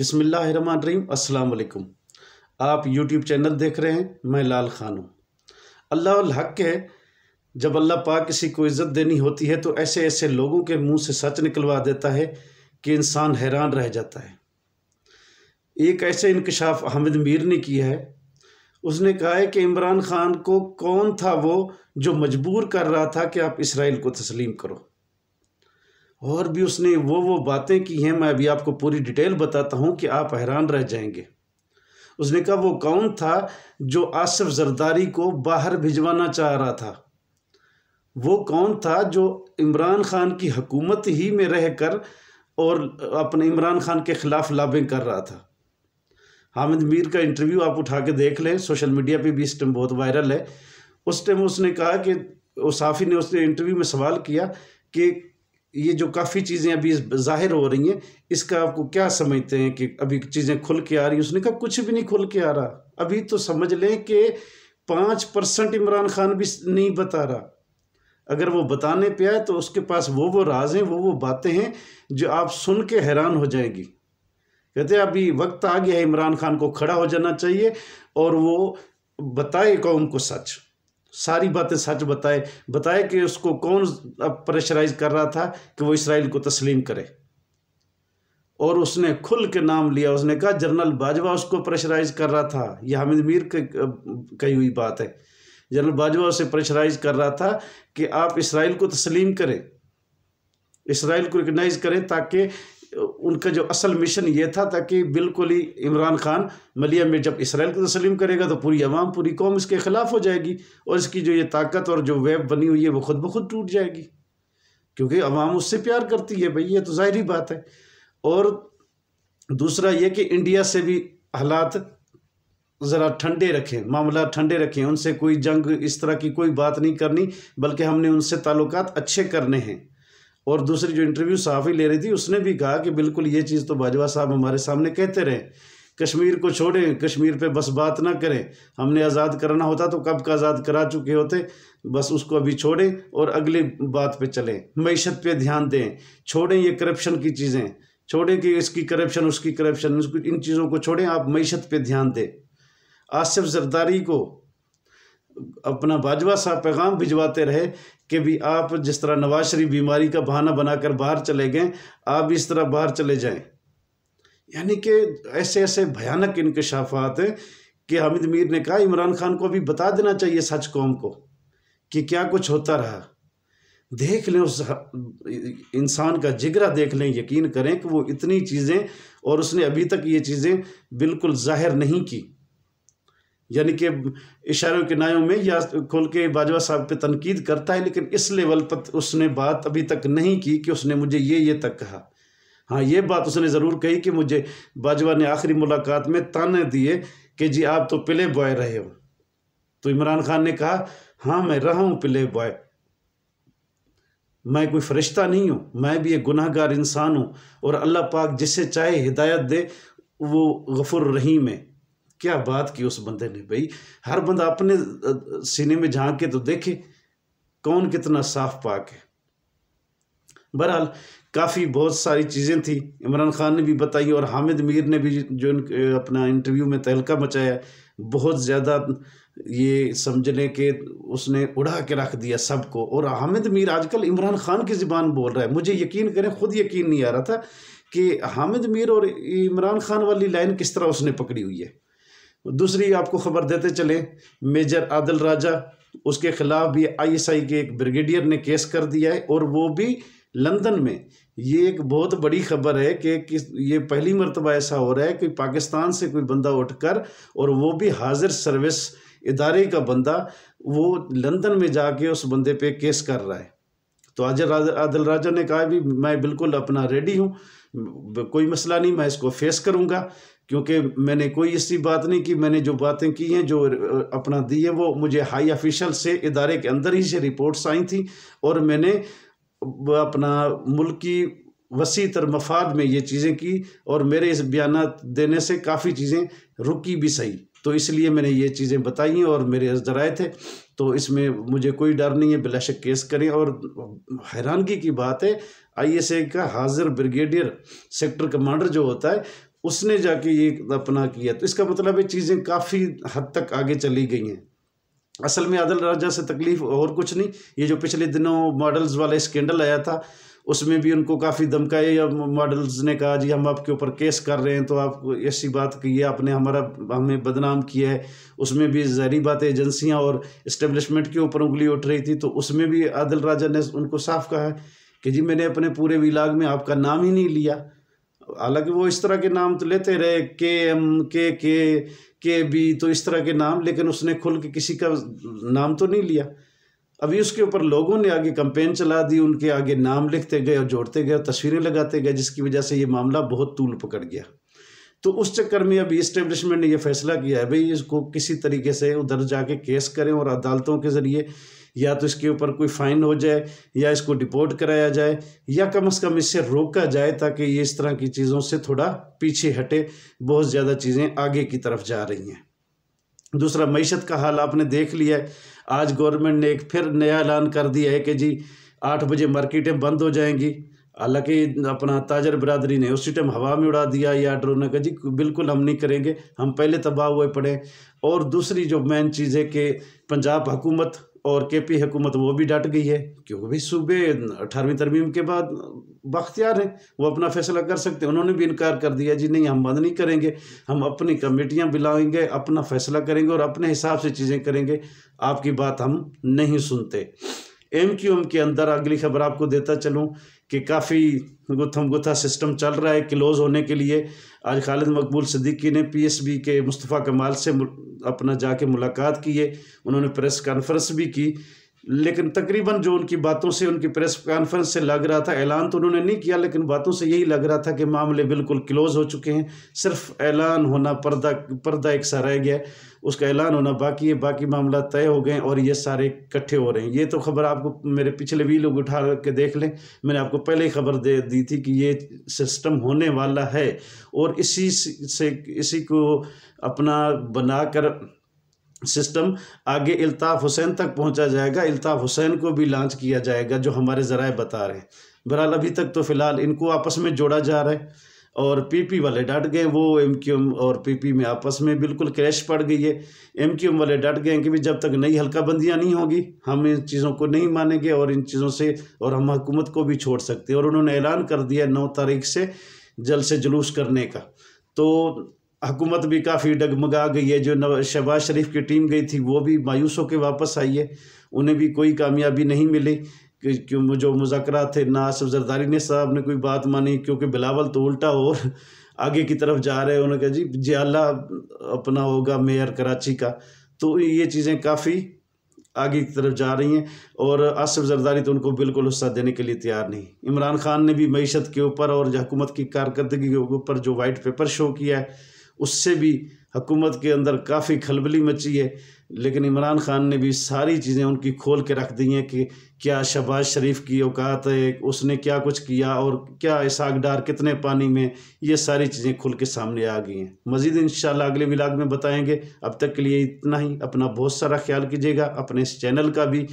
अस्सलाम वालेकुम आप यूट्यूब चैनल देख रहे हैं मैं लाल खान हूँ अल्लाह हक है जब अल्लाह पाक किसी को इज़्ज़त देनी होती है तो ऐसे ऐसे लोगों के मुंह से सच निकलवा देता है कि इंसान हैरान रह जाता है एक ऐसे इनकशाफ़ हामिद मीर ने किया है उसने कहा है कि इमरान खान को कौन था वो जो मजबूर कर रहा था कि आप इसराइल को तस्लीम करो और भी उसने वो वो बातें की हैं मैं अभी आपको पूरी डिटेल बताता हूँ कि आप हैरान रह जाएंगे उसने कहा वो कौन था जो आसफ जरदारी को बाहर भिजवाना चाह रहा था वो कौन था जो इमरान खान की हकूमत ही में रह कर और अपने इमरान खान के ख़िलाफ़ लाभें कर रहा था हामिद मीर का इंटरव्यू आप उठा के देख लें सोशल मीडिया पे भी इस टाइम बहुत वायरल है उस टाइम उसने कहा कि उसाफी ने उसने इंटरव्यू में सवाल किया कि ये जो काफ़ी चीज़ें अभी जाहिर हो रही हैं इसका आपको क्या समझते हैं कि अभी चीज़ें खुल के आ रही उसने कहा कुछ भी नहीं खुल के आ रहा अभी तो समझ लें कि पाँच परसेंट इमरान खान भी नहीं बता रहा अगर वो बताने पे आए तो उसके पास वो वो राज हैं वो वो बातें हैं जो आप सुन के हैरान हो जाएगी कहते अभी वक्त आ गया है इमरान खान को खड़ा हो जाना चाहिए और वो बताए कौम को सच सारी बातें सच बताए बताए कि उसको कौन अब प्रेशराइज कर रहा था कि वो इसराइल को तस्लीम करे और उसने खुल के नाम लिया उसने कहा जनरल बाजवा उसको प्रेशराइज कर रहा था यह हामिद मीर कही हुई बात है जनरल बाजवा उसे प्रेशराइज कर रहा था कि आप इसराइल को तस्लीम करें इसराइल को रिकगनाइज़ करें ताकि उनका जो असल मिशन ये था ताकि बिल्कुल ही इमरान खान मलिया में जब इसराइल को तस्लीम करेगा तो पूरी अवाम पूरी कौम इसके ख़िलाफ़ हो जाएगी और इसकी जो ये ताकत और जो वेब बनी हुई है वो खुद ब खुद टूट जाएगी क्योंकि अवाम उससे प्यार करती है भाई ये तो ज़ाहरी बात है और दूसरा ये कि इंडिया से भी हालात ज़रा ठंडे रखें मामला ठंडे रखें उनसे कोई जंग इस तरह की कोई बात नहीं करनी बल्कि हमने उनसे ताल्लुक अच्छे करने हैं और दूसरी जो इंटरव्यू साफ़ी ले रही थी उसने भी कहा कि बिल्कुल ये चीज़ तो बाजवा साहब हमारे सामने कहते रहे कश्मीर को छोड़ें कश्मीर पे बस बात ना करें हमने आज़ाद करना होता तो कब का आज़ाद करा चुके होते बस उसको अभी छोड़ें और अगली बात पे चलें मीशत पे ध्यान दें छोड़ें ये करप्शन की चीज़ें छोड़ें कि इसकी करप्शन उसकी करप्शन इन चीज़ों को छोड़ें आप मीशत पे ध्यान दें आसिफ जरदारी को अपना बाजवा साहब पैगाम भिजवाते रहे कि भी आप जिस तरह नवाज शरीफ बीमारी का बहाना बनाकर बाहर चले गए आप भी इस तरह बाहर चले जाएं यानी कि ऐसे ऐसे भयानक इनकशाफात हैं कि हामिद मीर ने कहा इमरान खान को भी बता देना चाहिए सच कौम को कि क्या कुछ होता रहा देख लें उस इंसान का जिगरा देख लें यकीन करें कि वो इतनी चीज़ें और उसने अभी तक ये चीज़ें बिल्कुल जाहिर नहीं की यानी कि इशारों के नायों में या खोल के बाजवा साहब पे तनकीद करता है लेकिन इस लेवल पर उसने बात अभी तक नहीं की कि उसने मुझे ये ये तक कहा हाँ ये बात उसने ज़रूर कही कि मुझे बाजवा ने आखिरी मुलाकात में ताने दिए कि जी आप तो प्ले बॉय रहे हो तो इमरान खान ने कहा हाँ मैं रहा हूँ प्ले बॉय मैं कोई फरिश्ता नहीं हूँ मैं भी एक गुनाहगार इंसान हूँ और अल्लाह पाक जिसे चाहे हिदायत दे वो गफुर रहीम है क्या बात की उस बंदे ने भाई हर बंदा अपने सीने में झांक के तो देखे कौन कितना साफ पाक है बहरहाल काफ़ी बहुत सारी चीज़ें थी इमरान खान ने भी बताई और हामिद मीर ने भी जो अपना इंटरव्यू में तहलका मचाया बहुत ज़्यादा ये समझने के उसने उड़ा के रख दिया सबको और हामिद मीर आजकल इमरान खान की ज़बान बोल रहा है मुझे यकीन करें खुद यकीन नहीं आ रहा था कि हामिद मीर और इमरान खान वाली लाइन किस तरह उसने पकड़ी हुई है दूसरी आपको खबर देते चलें मेजर आदिल राजा उसके ख़िलाफ़ भी आईएसआई के एक ब्रिगेडियर ने केस कर दिया है और वो भी लंदन में ये एक बहुत बड़ी खबर है कि किस ये पहली मरतबा ऐसा हो रहा है कि पाकिस्तान से कोई बंदा उठकर और वो भी हाजिर सर्विस इदारे का बंदा वो लंदन में जाके उस बंदे पे केस कर रहा है तो आज आदिल राजा ने कहा भी मैं बिल्कुल अपना रेडी हूँ कोई मसला नहीं मैं इसको फेस करूँगा क्योंकि मैंने कोई ऐसी बात नहीं की मैंने जो बातें की हैं जो अपना दी है वो मुझे हाई ऑफिशल से इदारे के अंदर ही से रिपोर्ट्स आई थी और मैंने अपना मुल्क की वसी तर मफाद में ये चीज़ें की और मेरे इस बयान देने से काफ़ी चीज़ें रुकी भी सही तो इसलिए मैंने ये चीज़ें बताई और मेरे जराए थे तो इसमें मुझे कोई डर नहीं है बिलाशक केस करें और हैरानगी की बात है आई एस ए का हाजिर ब्रिगेडियर सेक्टर कमांडर जो होता है उसने जाके ये अपना किया तो इसका मतलब ये चीज़ें काफ़ी हद तक आगे चली गई हैं असल में आदल राजा से तकलीफ और कुछ नहीं ये जो पिछले दिनों मॉडल्स वाला स्कैंडल आया था उसमें भी उनको काफ़ी धमकाए या मॉडल्स ने कहा जी हम आपके ऊपर केस कर रहे हैं तो आप ऐसी बात की है आपने हमारा हमें बदनाम किया है उसमें भी जहरी बात एजेंसियाँ और इस्टेब्लिशमेंट के ऊपर उंगली उठ रही थी तो उसमें भी आदिल राजा ने उनको साफ कहा है कि जी मैंने अपने पूरे विलाग में आपका नाम ही नहीं लिया हालांकि वो इस तरह के नाम तो लेते रहे के एम के के के बी तो इस तरह के नाम लेकिन उसने खुल के किसी का नाम तो नहीं लिया अभी उसके ऊपर लोगों ने आगे कंपेन चला दी उनके आगे नाम लिखते गए और जोड़ते गए तस्वीरें लगाते गए जिसकी वजह से ये मामला बहुत तूल पकड़ गया तो उस चक्कर में अभी इस्टेब्लिशमेंट ने यह फैसला किया है भाई इसको किसी तरीके से उधर जाके केस करें और अदालतों के ज़रिए या तो इसके ऊपर कोई फाइन हो जाए या इसको डिपोर्ट कराया जाए या कम से कम इससे रोका जाए ताकि ये इस तरह की चीज़ों से थोड़ा पीछे हटे बहुत ज़्यादा चीज़ें आगे की तरफ जा रही हैं दूसरा मीशत का हाल आपने देख लिया है आज गवर्नमेंट ने एक फिर नया ऐलान कर दिया है कि जी आठ बजे मार्केटें बंद हो जाएंगी हालांकि अपना ताजर बरदरी ने उसी टाइम हवा में उड़ा दिया या ड्रोन का जी बिल्कुल हम नहीं करेंगे हम पहले तबाह हुए पड़े और दूसरी जो मेन चीज़ है कि पंजाब हुकूमत और के पी हुकूमत वो भी डट गई है क्योंकि भाई सूबे अठारहवीं तरमीम के बाद बख्तियार हैं वो अपना फैसला कर सकते हैं उन्होंने भी इनकार कर दिया जी नहीं हम बंद नहीं करेंगे हम अपनी कमेटियाँ बुलाएंगे अपना फैसला करेंगे और अपने हिसाब से चीज़ें करेंगे आपकी बात हम नहीं सुनते एम क्यू एम के अंदर अगली खबर आपको देता चलूँ कि काफ़ी गुथम गुथा सिस्टम चल रहा है क्लोज़ होने के लिए आज खालिद मकबूल सिद्दीकी ने पी एस बी के मुस्तफ़ा कमाल से अपना जाके मुलाकात की है उन्होंने प्रेस कॉन्फ्रेंस भी की लेकिन तकरीबन जो उनकी बातों से उनकी प्रेस कॉन्फ्रेंस से लग रहा था ऐलान तो उन्होंने नहीं किया लेकिन बातों से यही लग रहा था कि मामले बिल्कुल क्लोज हो चुके हैं सिर्फ ऐलान होना पर्दा पर्दा एक सा रह गया उसका ऐलान होना बाकी है बाकी मामला तय हो गए और ये सारे इकट्ठे हो रहे हैं ये तो खबर आपको मेरे पिछले भी लोग उठा के देख लें मैंने आपको पहले ही खबर दे दी थी कि ये सिस्टम होने वाला है और इसी से इसी को अपना बनाकर सिस्टम आगे अल्ताफ़ हुसैन तक पहुंचा जाएगा अल्ताफ़ हुसैन को भी लॉन्च किया जाएगा जो हमारे ज़राए बता रहे हैं बहरहाल अभी तक तो फ़िलहाल इनको आपस में जोड़ा जा रहा है और पीपी वाले डट गए वो एम क्यू एम और पीपी में आपस में बिल्कुल क्रैश पड़ गई है एम क्यू एम वाले डट गए कि भी जब तक नई हल्का बंदियाँ नहीं होगी हम इन चीज़ों को नहीं मानेंगे और इन चीज़ों से और हम हुकूमत को भी छोड़ सकते हैं और उन्होंने ऐलान कर दिया नौ तारीख से जल से जुलूस करने का तो हुकूमत भी काफ़ी डगमगा गई है जो शहबाज शरीफ की टीम गई थी वो भी मायूस होकर वापस आई है उन्हें भी कोई कामयाबी नहीं मिली क्यों जो मुजाकर थे ना आसफ जरदारी ने साहब ने कोई बात मानी क्योंकि बिलावल तो उल्टा और आगे की तरफ जा रहे हैं उन्होंने कहा जी जियाला अपना होगा मेयर कराची का तो ये चीज़ें काफ़ी आगे की तरफ जा रही हैं और आसफ जरदारी तो उनको बिल्कुल हिस्सा देने के लिए तैयार नहीं इमरान खान ने भी मीशत के ऊपर और हुकूमत की कारकर्दगी के ऊपर जो वाइट पेपर शो किया है उससे भी हुकूमत के अंदर काफ़ी खलबली मची है लेकिन इमरान खान ने भी सारी चीज़ें उनकी खोल के रख दी हैं कि क्या शहबाज शरीफ की औकात है उसने क्या कुछ किया और क्या इसाक डार कितने पानी में ये सारी चीज़ें खुल के सामने आ गई हैं मज़ीद इन अगले विलाग में बताएँगे अब तक के लिए इतना ही अपना बहुत सारा ख्याल कीजिएगा अपने इस चैनल का भी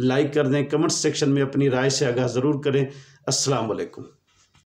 लाइक कर दें कमेंट सेक्शन में अपनी राय से आगाह ज़रूर करें असलकम